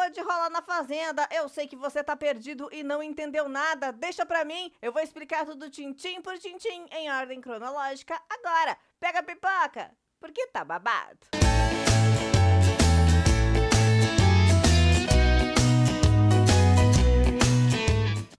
acabou de rolar na Fazenda. Eu sei que você tá perdido e não entendeu nada. Deixa pra mim, eu vou explicar tudo tintim por tintim, em ordem cronológica, agora. Pega a pipoca, porque tá babado.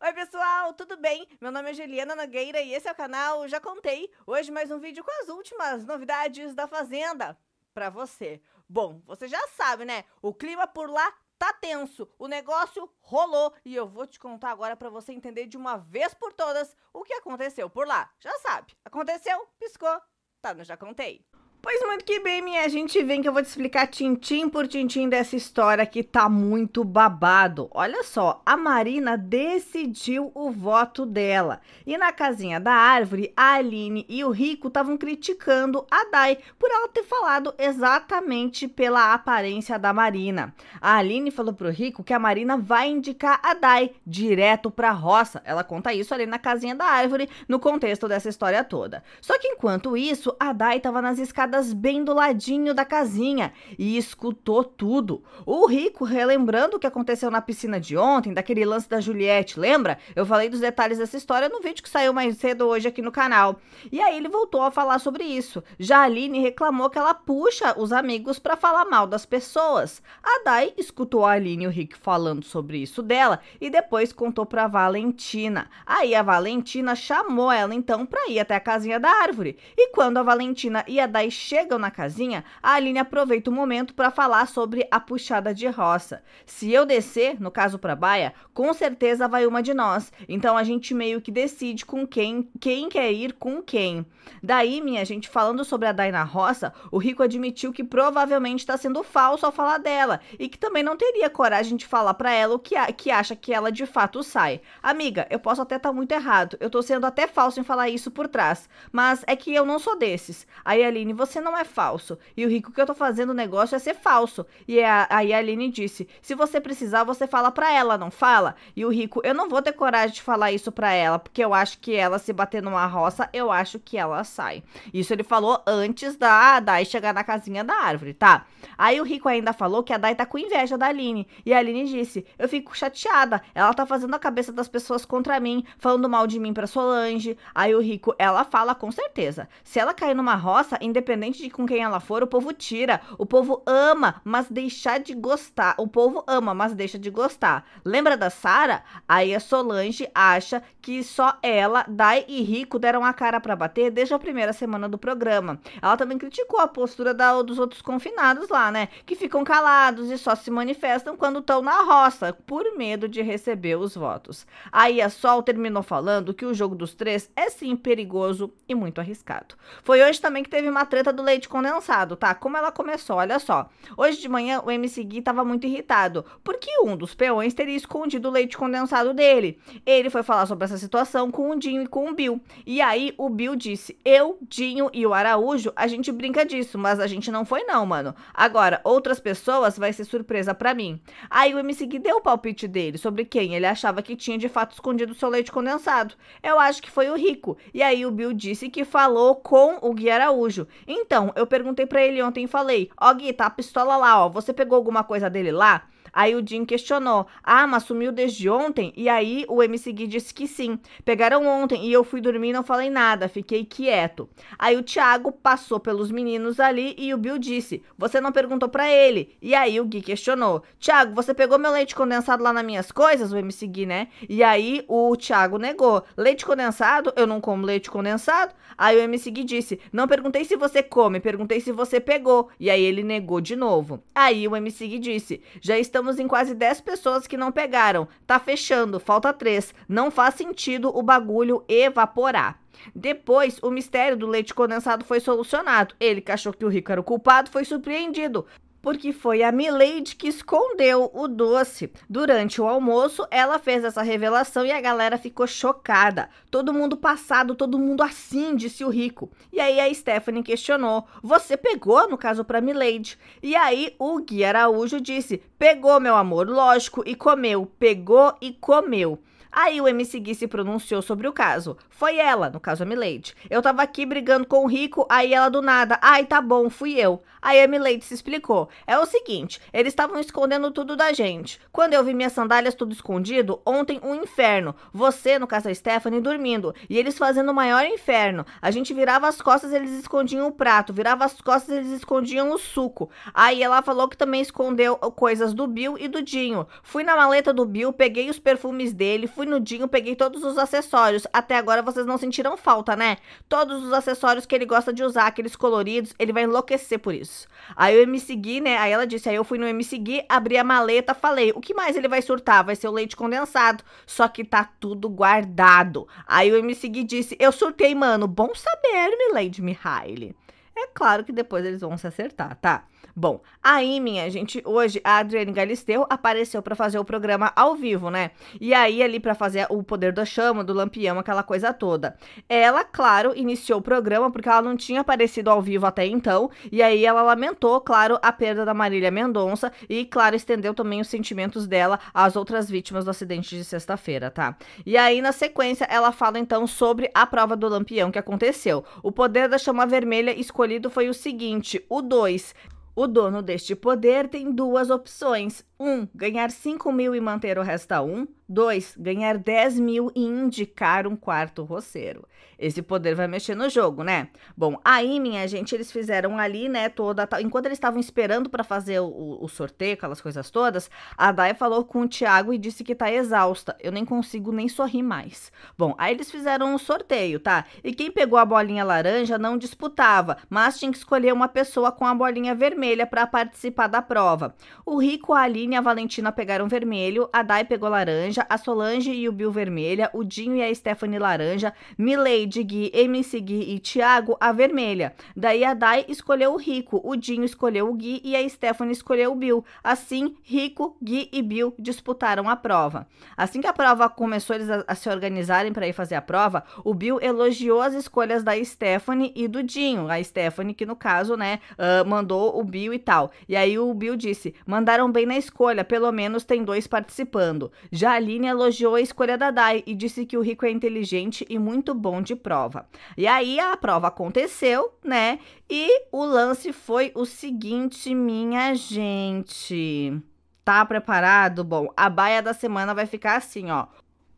Oi pessoal, tudo bem? Meu nome é Juliana Nogueira e esse é o canal Já Contei. Hoje mais um vídeo com as últimas novidades da Fazenda pra você. Bom, você já sabe, né? O clima por lá tá tenso, o negócio rolou e eu vou te contar agora para você entender de uma vez por todas o que aconteceu por lá. Já sabe, aconteceu, piscou, tá no Já Contei. Pois muito que bem, minha gente, vem que eu vou te explicar tintim por tintim dessa história que tá muito babado. Olha só, a Marina decidiu o voto dela. E na casinha da árvore, a Aline e o Rico estavam criticando a Dai por ela ter falado exatamente pela aparência da Marina. A Aline falou pro Rico que a Marina vai indicar a Dai direto pra roça. Ela conta isso ali na casinha da árvore, no contexto dessa história toda. Só que enquanto isso, a Dai tava nas escadas escadas bem do ladinho da casinha e escutou tudo. O rico, relembrando o que aconteceu na piscina de ontem, daquele lance da Juliette, lembra? Eu falei dos detalhes dessa história no vídeo que saiu mais cedo hoje aqui no canal. E aí ele voltou a falar sobre isso. Já a Aline reclamou que ela puxa os amigos para falar mal das pessoas. A Dai escutou a Aline e o Rick falando sobre isso dela e depois contou para Valentina. Aí a Valentina chamou ela então para ir até a casinha da árvore. E quando a Valentina e a Dai chegam na casinha, a Aline aproveita o momento para falar sobre a puxada de roça. Se eu descer, no caso para Baia, com certeza vai uma de nós. Então a gente meio que decide com quem, quem quer ir com quem. Daí, minha gente, falando sobre a Daina roça, o Rico admitiu que provavelmente está sendo falso ao falar dela e que também não teria coragem de falar para ela o que, a, que acha que ela de fato sai. Amiga, eu posso até estar tá muito errado. Eu tô sendo até falso em falar isso por trás, mas é que eu não sou desses. Aí, Aline, você você não é falso. E o rico que eu tô fazendo o negócio é ser falso. E é a, aí a Aline disse: se você precisar, você fala pra ela, não fala? E o rico, eu não vou ter coragem de falar isso pra ela, porque eu acho que ela, se bater numa roça, eu acho que ela sai. Isso ele falou antes da Dai chegar na casinha da árvore, tá? Aí o rico ainda falou que a Dai tá com inveja da Aline. E a Aline disse: eu fico chateada. Ela tá fazendo a cabeça das pessoas contra mim, falando mal de mim pra Solange. Aí o rico, ela fala com certeza. Se ela cair numa roça, independente independente de com quem ela for, o povo tira. O povo ama, mas deixa de gostar. O povo ama, mas deixa de gostar. Lembra da Sara? Aí a Solange acha que só ela, Dai e Rico deram a cara para bater desde a primeira semana do programa. Ela também criticou a postura da, dos outros confinados lá, né? Que ficam calados e só se manifestam quando estão na roça, por medo de receber os votos. Aí a Sol terminou falando que o jogo dos três é sim perigoso e muito arriscado. Foi hoje também que teve uma treta do leite condensado, tá? Como ela começou, olha só. Hoje de manhã o MC Gui muito irritado, porque um dos peões teria escondido o leite condensado dele. Ele foi falar sobre essa situação com o Dinho e com o Bill. E aí o Bill disse: Eu, Dinho e o Araújo, a gente brinca disso, mas a gente não foi, não, mano. Agora, outras pessoas vai ser surpresa para mim. Aí o MC Gui deu o palpite dele sobre quem ele achava que tinha de fato escondido o seu leite condensado. Eu acho que foi o Rico. E aí o Bill disse que falou com o Gui Araújo. Então, então, eu perguntei para ele ontem e falei: Ó, Gui, tá a pistola lá, ó. Você pegou alguma coisa dele lá? Aí o Jim questionou: Ah, mas sumiu desde ontem? E aí o MC Gui disse que sim. Pegaram ontem e eu fui dormir e não falei nada, fiquei quieto. Aí o Thiago passou pelos meninos ali e o Bill disse: Você não perguntou para ele. E aí o Gui questionou: Thiago, você pegou meu leite condensado lá nas minhas coisas? O MC Gui, né? E aí o Thiago negou: Leite condensado? Eu não como leite condensado. Aí o MC Gui disse: Não perguntei se você come, perguntei se você pegou. E aí ele negou de novo. Aí o MC Gui disse: Já estão estamos em quase 10 pessoas que não pegaram. Tá fechando, falta 3. Não faz sentido o bagulho evaporar. Depois, o mistério do leite condensado foi solucionado. Ele que achou que o rico era o culpado foi surpreendido porque foi a Milady que escondeu o doce. Durante o almoço, ela fez essa revelação e a galera ficou chocada. Todo mundo passado, todo mundo assim, disse o rico. E aí a Stephanie questionou: "Você pegou no caso para Milady?" E aí o Gui Araújo disse: "Pegou, meu amor, lógico, e comeu. Pegou e comeu." Aí o MC Gui se pronunciou sobre o caso. Foi ela, no caso a Milady. Eu tava aqui brigando com o Rico, aí ela do nada, ai tá bom, fui eu. Aí a Milady se explicou. É o seguinte, eles estavam escondendo tudo da gente. Quando eu vi minhas sandálias tudo escondido, ontem um inferno. Você, no caso a Stephanie, dormindo. E eles fazendo o maior inferno. A gente virava as costas, eles escondiam o prato. Virava as costas, eles escondiam o suco. Aí ela falou que também escondeu coisas do Bill e do Dinho. Fui na maleta do Bill, peguei os perfumes dele, fui fui no Dinho, peguei todos os acessórios. Até agora vocês não sentiram falta, né? Todos os acessórios que ele gosta de usar, aqueles coloridos, ele vai enlouquecer por isso. Aí eu me segui, né? Aí ela disse, aí eu fui no me abri a maleta, falei, o que mais ele vai surtar? Vai ser o leite condensado, só que tá tudo guardado. Aí o me seguir disse, eu surtei, mano, bom saber, Milady Mihaly. É claro que depois eles vão se acertar, tá? Bom, aí, minha gente, hoje a Adriane Galisteu apareceu para fazer o programa ao vivo, né? E aí, ali, para fazer o poder da chama, do lampião, aquela coisa toda. Ela, claro, iniciou o programa porque ela não tinha aparecido ao vivo até então. E aí, ela lamentou, claro, a perda da Marília Mendonça e, claro, estendeu também os sentimentos dela às outras vítimas do acidente de sexta-feira, tá? E aí, na sequência, ela fala então sobre a prova do lampião que aconteceu. O poder da chama vermelha escolhido foi o seguinte: o 2. O dono deste poder tem duas opções: 1. Um, ganhar 5 mil e manter o resto 1. Um. 2. Ganhar 10 mil e indicar um quarto roceiro. Esse poder vai mexer no jogo, né? Bom, aí, minha gente, eles fizeram ali, né, toda Enquanto eles estavam esperando para fazer o, o, sorteio, aquelas coisas todas, a Dai falou com o Thiago e disse que tá exausta. Eu nem consigo nem sorrir mais. Bom, aí eles fizeram um sorteio, tá? E quem pegou a bolinha laranja não disputava, mas tinha que escolher uma pessoa com a bolinha vermelha para participar da prova. O Rico, a Aline Aline e a Valentina pegaram vermelho, a Dai pegou laranja, a Solange e o Bill vermelha, o Dinho e a Stephanie laranja, Milady, Gui, MC Gui e Thiago a vermelha. Daí a Dai escolheu o Rico, o Dinho escolheu o Gui e a Stephanie escolheu o Bill. Assim, Rico, Gui e Bill disputaram a prova. Assim que a prova começou eles a, a se organizarem para ir fazer a prova, o Bill elogiou as escolhas da Stephanie e do Dinho. A Stephanie que no caso, né, uh, mandou o Bill e tal. E aí o Bill disse: "Mandaram bem na escolha escolha, pelo menos tem dois participando. Já a Aline elogiou a escolha da Dai e disse que o Rico é inteligente e muito bom de prova. E aí a prova aconteceu, né? E o lance foi o seguinte, minha gente. Tá preparado? Bom, a baia da semana vai ficar assim, ó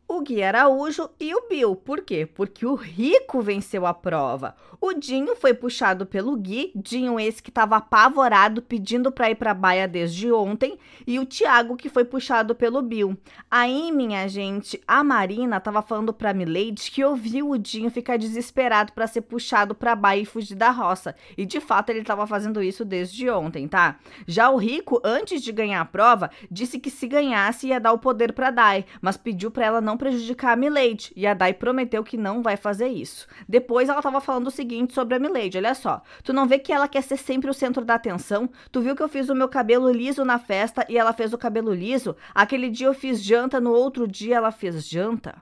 o Gui Araújo e o Bill. Por quê? Porque o Rico venceu a prova. O Dinho foi puxado pelo Gui, Dinho esse que estava apavorado pedindo para ir para a baia desde ontem, e o Tiago que foi puxado pelo Bill. Aí, minha gente, a Marina estava falando para Milady que ouviu o Dinho ficar desesperado para ser puxado para a baia e fugir da roça. E de fato ele estava fazendo isso desde ontem, tá? Já o Rico, antes de ganhar a prova, disse que se ganhasse ia dar o poder para Dai, mas pediu para ela não não prejudicar a Milady, e a Dai prometeu que não vai fazer isso. Depois ela estava falando o seguinte sobre a Milady, olha só. Tu não vê que ela quer ser sempre o centro da atenção? Tu viu que eu fiz o meu cabelo liso na festa e ela fez o cabelo liso? Aquele dia eu fiz janta, no outro dia ela fez janta?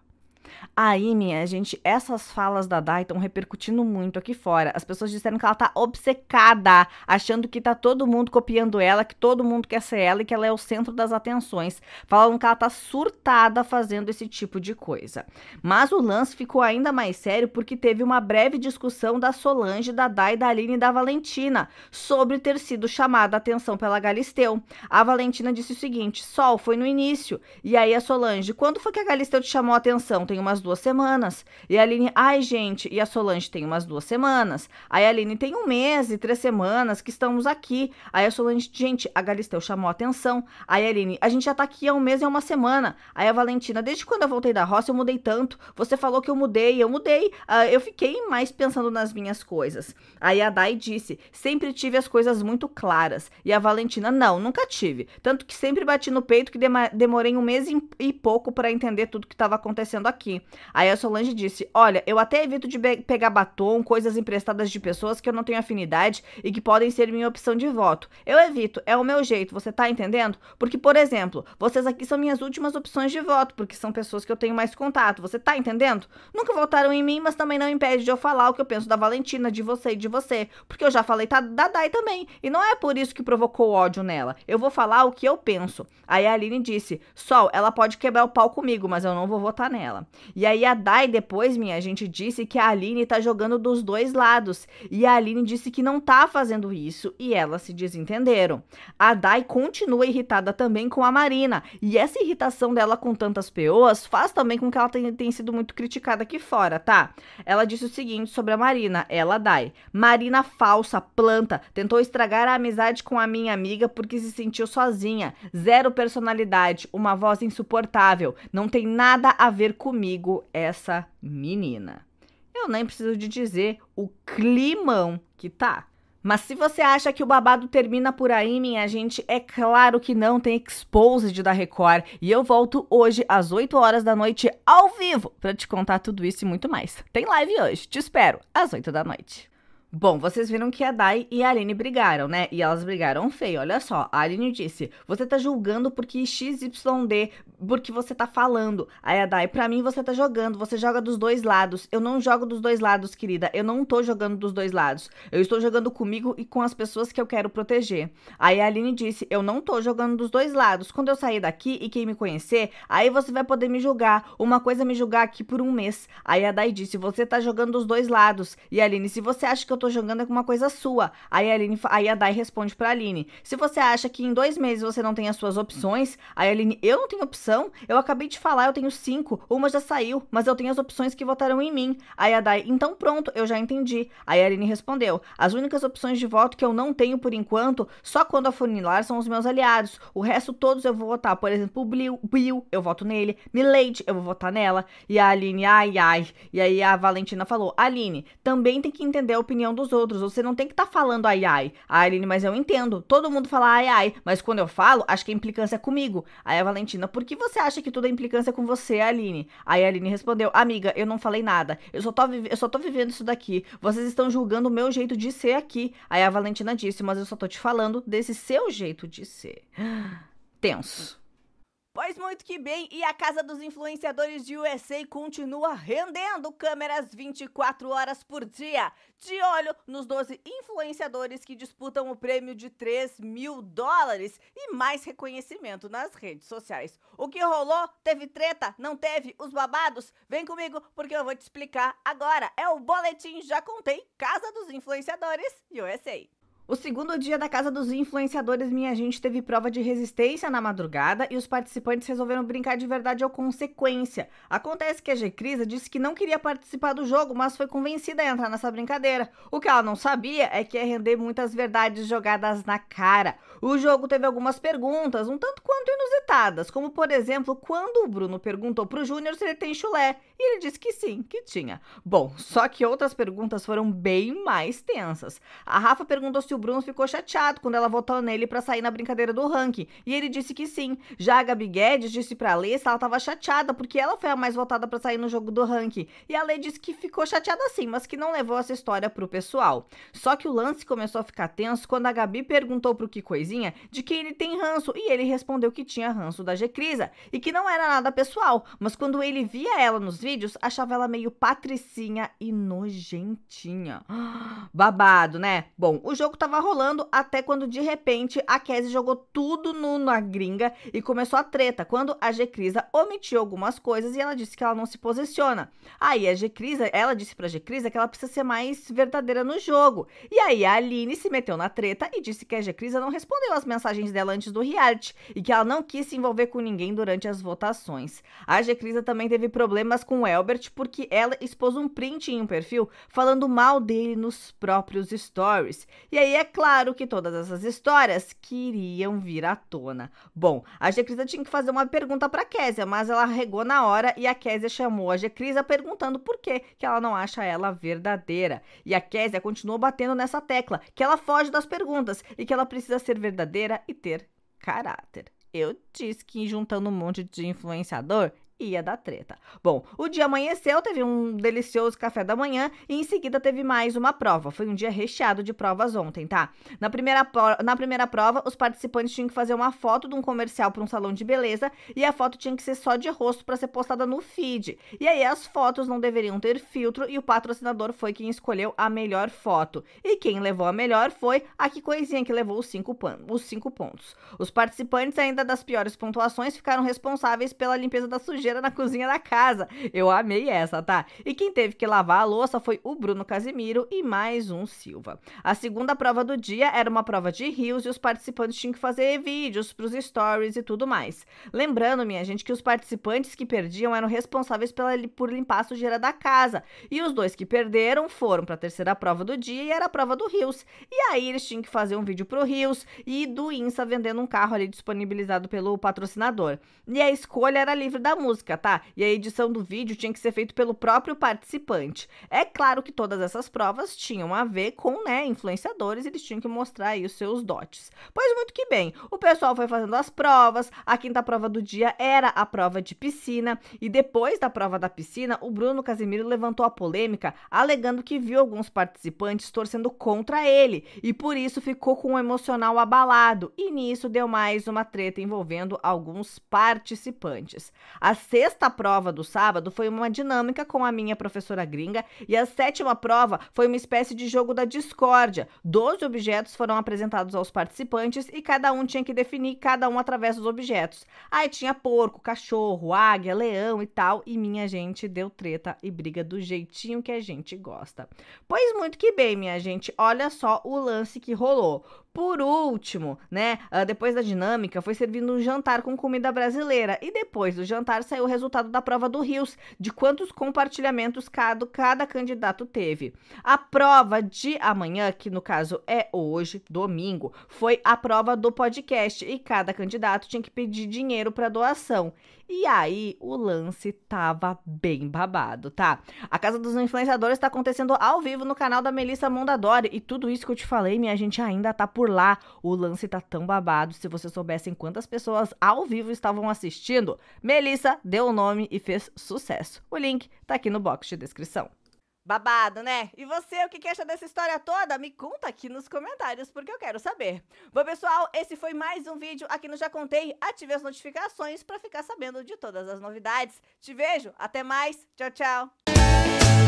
Aí, minha gente, essas falas da Dai estão repercutindo muito aqui fora. As pessoas disseram que ela tá obcecada, achando que tá todo mundo copiando ela, que todo mundo quer ser ela e que ela é o centro das atenções. Falam que ela tá surtada fazendo esse tipo de coisa. Mas o lance ficou ainda mais sério porque teve uma breve discussão da Solange, da Dai, da Aline e da Valentina sobre ter sido chamada a atenção pela Galisteu. A Valentina disse o seguinte: Sol, foi no início. E aí a Solange, quando foi que a Galisteu te chamou a atenção? Tem umas duas semanas. E a Aline, ai, gente, e a Solange tem umas duas semanas. Aí a Aline tem um mês e três semanas que estamos aqui. Aí a Solange, gente, a Galisteu chamou a atenção. Aí a Aline, a gente já tá aqui há um mês e uma semana. Aí a Valentina, desde quando eu voltei da roça, eu mudei tanto. Você falou que eu mudei, eu mudei. Uh, eu fiquei mais pensando nas minhas coisas. Aí a Dai disse: sempre tive as coisas muito claras. E a Valentina, não, nunca tive. Tanto que sempre bati no peito que demorei um mês e pouco para entender tudo que estava acontecendo aqui aqui. Aí a Solange disse: Olha, eu até evito de pegar batom, coisas emprestadas de pessoas que eu não tenho afinidade e que podem ser minha opção de voto. Eu evito, é o meu jeito, você tá entendendo? Porque, por exemplo, vocês aqui são minhas últimas opções de voto, porque são pessoas que eu tenho mais contato, você tá entendendo? Nunca votaram em mim, mas também não impede de eu falar o que eu penso da Valentina, de você e de você. Porque eu já falei tá, da Dai também, e não é por isso que provocou ódio nela. Eu vou falar o que eu penso. Aí a Aline disse: Sol, ela pode quebrar o pau comigo, mas eu não vou votar nela. E aí a Dai depois, minha gente, disse que a Aline tá jogando dos dois lados. E a Aline disse que não tá fazendo isso e elas se desentenderam. A Dai continua irritada também com a Marina. E essa irritação dela com tantas peoas faz também com que ela tenha, tenha sido muito criticada aqui fora, tá? Ela disse o seguinte sobre a Marina, ela Dai. Marina falsa, planta, tentou estragar a amizade com a minha amiga porque se sentiu sozinha. Zero personalidade, uma voz insuportável. Não tem nada a ver comigo comigo essa menina. Eu nem preciso de dizer o climão que tá. Mas se você acha que o babado termina por aí, minha gente, é claro que não, tem Exposed da Record. E eu volto hoje às 8 horas da noite ao vivo para te contar tudo isso e muito mais. Tem live hoje, te espero às 8 da noite. Bom, vocês viram que a Dai e a Aline brigaram, né? E elas brigaram feio. Olha só, a Aline disse: Você tá julgando porque XYD, porque você tá falando. Aí a Dai, pra mim você tá jogando, você joga dos dois lados. Eu não jogo dos dois lados, querida. Eu não tô jogando dos dois lados. Eu estou jogando comigo e com as pessoas que eu quero proteger. Aí a Aline disse: Eu não tô jogando dos dois lados. Quando eu sair daqui e quem me conhecer, aí você vai poder me julgar. Uma coisa é me julgar aqui por um mês. Aí a Dai disse: Você tá jogando dos dois lados. E a Aline, se você acha que eu tô jogando é com uma coisa sua. Aí a, Aline, aí a Dai responde pra Aline. Se você acha que em dois meses você não tem as suas opções, aí a Aline, eu não tenho opção? Eu acabei de falar, eu tenho cinco, uma já saiu, mas eu tenho as opções que votaram em mim. Aí a Dai, então pronto, eu já entendi. Aí a Aline respondeu, as únicas opções de voto que eu não tenho por enquanto, só quando afunilar são os meus aliados. O resto todos eu vou votar, por exemplo, o Bill, Bill eu voto nele, Milady, eu vou votar nela. E a Aline, ai, ai. E aí a Valentina falou, Aline, também tem que entender a opinião opinião dos outros. Você não tem que estar tá falando ai ai. Ah, Aline, mas eu entendo. Todo mundo fala ai ai. Mas quando eu falo, acho que a implicância é comigo. Aí a Valentina, por que você acha que tudo é implicância com você, Aline? Aí a Aline respondeu, amiga, eu não falei nada. Eu só tô, eu só tô vivendo isso daqui. Vocês estão julgando o meu jeito de ser aqui. Aí a Valentina disse, mas eu só tô te falando desse seu jeito de ser. Tenso. Pois muito que bem, e a Casa dos Influenciadores de USA continua rendendo câmeras 24 horas por dia. De olho nos 12 influenciadores que disputam o prêmio de 3 mil dólares e mais reconhecimento nas redes sociais. O que rolou? Teve treta? Não teve? Os babados? Vem comigo porque eu vou te explicar agora. É o Boletim Já Contei, Casa dos Influenciadores USA. O segundo dia da Casa dos Influenciadores Minha Gente teve prova de resistência na madrugada e os participantes resolveram brincar de verdade ou consequência. Acontece que a Gecrisa disse que não queria participar do jogo, mas foi convencida a entrar nessa brincadeira. O que ela não sabia é que ia render muitas verdades jogadas na cara. O jogo teve algumas perguntas, um tanto quanto inusitadas, como por exemplo, quando o Bruno perguntou pro Júnior se ele tem chulé, e ele disse que sim, que tinha. Bom, só que outras perguntas foram bem mais tensas. A Rafa perguntou se o Bruno ficou chateado quando ela votou nele para sair na brincadeira do ranking. E ele disse que sim. Já a Gabi Guedes disse pra Lê se ela tava chateada porque ela foi a mais votada para sair no jogo do ranking. E a Lê disse que ficou chateada sim, mas que não levou essa história pro pessoal. Só que o lance começou a ficar tenso quando a Gabi perguntou pro que coisinha de que ele tem ranço e ele respondeu que tinha ranço da Gecrisa e que não era nada pessoal, mas quando ele via ela nos vídeos, achava ela meio patricinha e nojentinha. Babado, né? Bom, o jogo tava rolando até quando de repente a Kese jogou tudo no, na gringa e começou a treta, quando a Gecrisa omitiu algumas coisas e ela disse que ela não se posiciona. Aí a Gecrisa, ela disse pra Gecrisa que ela precisa ser mais verdadeira no jogo. E aí a Aline se meteu na treta e disse que a Gecrisa não respondeu as mensagens dela antes do reality e que ela não quis se envolver com ninguém durante as votações. A Gecrisa também teve problemas com o Elbert porque ela expôs um print em um perfil falando mal dele nos próprios stories. E aí e é claro que todas essas histórias queriam vir à tona. Bom, a Gecrisa tinha que fazer uma pergunta para Késia, mas ela regou na hora e a Késia chamou a Gecrisa perguntando por que que ela não acha ela verdadeira. E a Késia continuou batendo nessa tecla, que ela foge das perguntas e que ela precisa ser verdadeira e ter caráter. Eu disse que juntando um monte de influenciador ia dar treta. Bom, o dia amanheceu, teve um delicioso café da manhã e em seguida teve mais uma prova. Foi um dia recheado de provas ontem, tá? Na primeira, na primeira prova, os participantes tinham que fazer uma foto de um comercial para um salão de beleza e a foto tinha que ser só de rosto para ser postada no feed. E aí as fotos não deveriam ter filtro e o patrocinador foi quem escolheu a melhor foto. E quem levou a melhor foi a que coisinha que levou os cinco, os cinco pontos. Os participantes ainda das piores pontuações ficaram responsáveis pela limpeza da sujeira na cozinha da casa. Eu amei essa, tá? E quem teve que lavar a louça foi o Bruno Casimiro e mais um Silva. A segunda prova do dia era uma prova de rios e os participantes tinham que fazer vídeos para os stories e tudo mais. Lembrando, minha gente, que os participantes que perdiam eram responsáveis pela, por limpar a sujeira da casa. E os dois que perderam foram para a terceira prova do dia e era a prova do Rios. E aí eles tinham que fazer um vídeo pro Rios e do Insa vendendo um carro ali disponibilizado pelo patrocinador. E a escolha era livre da música música, tá? E a edição do vídeo tinha que ser feito pelo próprio participante. É claro que todas essas provas tinham a ver com, né, influenciadores, eles tinham que mostrar aí os seus dotes. Pois muito que bem, o pessoal foi fazendo as provas, a quinta prova do dia era a prova de piscina, e depois da prova da piscina, o Bruno Casimiro levantou a polêmica, alegando que viu alguns participantes torcendo contra ele, e por isso ficou com o um emocional abalado, e nisso deu mais uma treta envolvendo alguns participantes. As assim, sexta prova do sábado foi uma dinâmica com a minha professora gringa e a sétima prova foi uma espécie de jogo da discórdia. Doze objetos foram apresentados aos participantes e cada um tinha que definir cada um através dos objetos. Aí tinha porco, cachorro, águia, leão e tal, e minha gente deu treta e briga do jeitinho que a gente gosta. Pois muito que bem, minha gente, olha só o lance que rolou. Por último, né, ah, depois da dinâmica, foi servido um jantar com comida brasileira e depois do jantar saiu o resultado da prova do Rios, de quantos compartilhamentos cada, cada candidato teve. A prova de amanhã, que no caso é hoje, domingo, foi a prova do podcast e cada candidato tinha que pedir dinheiro para doação. E aí, o lance tava bem babado, tá? A Casa dos Influenciadores tá acontecendo ao vivo no canal da Melissa Mondadori. E tudo isso que eu te falei, minha gente, ainda tá por lá. O lance tá tão babado. Se você soubessem quantas pessoas ao vivo estavam assistindo, Melissa deu o nome e fez sucesso. O link tá aqui no box de descrição. Babado, né? E você, o que, acha dessa história toda? Me conta aqui nos comentários, porque eu quero saber. Bom, pessoal, esse foi mais um vídeo aqui no Já Contei. Ative as notificações para ficar sabendo de todas as novidades. Te vejo, até mais. Tchau, tchau.